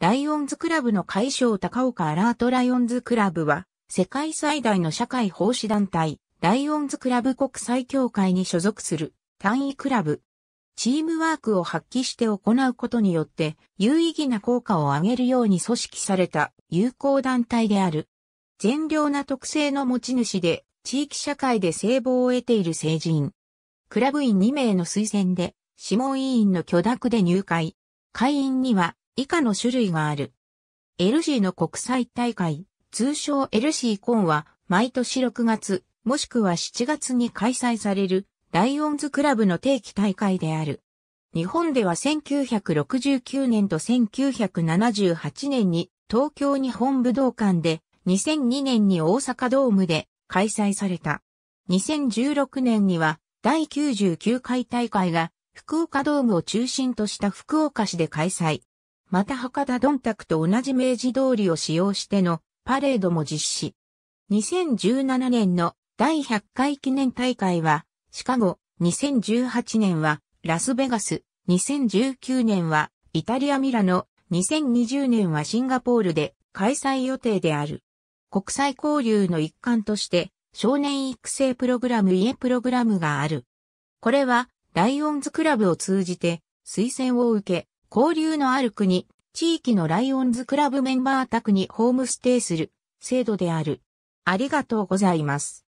ライオンズクラブの解消高岡アラートライオンズクラブは、世界最大の社会奉仕団体、ライオンズクラブ国際協会に所属する単位クラブ。チームワークを発揮して行うことによって、有意義な効果を上げるように組織された友好団体である。善良な特性の持ち主で、地域社会で聖望を得ている成人。クラブ員2名の推薦で、諮問委員の許諾で入会。会員には、以下の種類がある。l g の国際大会、通称 LC コンは、毎年6月、もしくは7月に開催される、ライオンズクラブの定期大会である。日本では1969年と1978年に東京日本武道館で2002年に大阪ドームで開催された。2016年には第99回大会が福岡ドームを中心とした福岡市で開催。また博多ドンタクと同じ明治通りを使用してのパレードも実施。2017年の第100回記念大会は、シカゴ、2018年はラスベガス、2019年はイタリア・ミラノ、2020年はシンガポールで開催予定である。国際交流の一環として、少年育成プログラム家プログラムがある。これは、ライオンズクラブを通じて推薦を受け、交流のある国、地域のライオンズクラブメンバー宅にホームステイする制度である。ありがとうございます。